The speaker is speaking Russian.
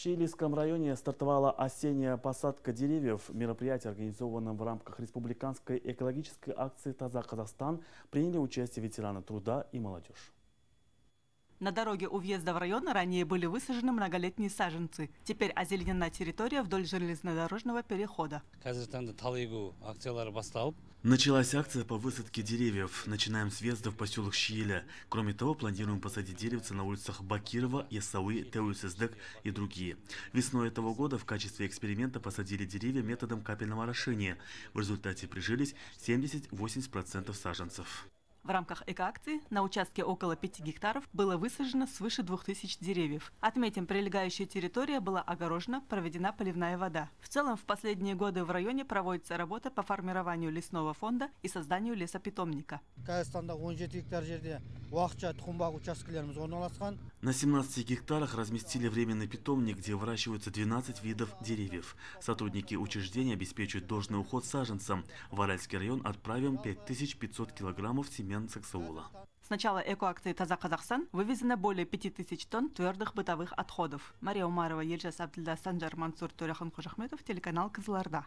В Чилийском районе стартовала осенняя посадка деревьев. Мероприятие, организованное в рамках республиканской экологической акции «Таза Казахстан», приняли участие ветераны труда и молодежь. На дороге у въезда в район ранее были высажены многолетние саженцы. Теперь озеленена территория вдоль железнодорожного перехода. Началась акция по высадке деревьев. Начинаем с въезда в поселок Шиеля. Кроме того, планируем посадить деревца на улицах Бакирова, Ясауи, Теусездек и другие. Весной этого года в качестве эксперимента посадили деревья методом капельного орошения. В результате прижились 70-80% саженцев. В рамках экоакции на участке около 5 гектаров было высажено свыше 2000 деревьев. Отметим, прилегающая территория была огорожена, проведена поливная вода. В целом, в последние годы в районе проводится работа по формированию лесного фонда и созданию лесопитомника. На 17 гектарах разместили временный питомник, где выращиваются 12 видов деревьев. Сотрудники учреждения обеспечивают должный уход саженцам. В Аральский район отправим 5500 килограммов семян саксаула. С начала экоакции «Таза Казахстан» вывезено более 5000 тонн твердых бытовых отходов. Мария Умарова, Ельжас Абдельда, Санджар Мансур, Турахан Кожахметов, телеканал «Кызыларда».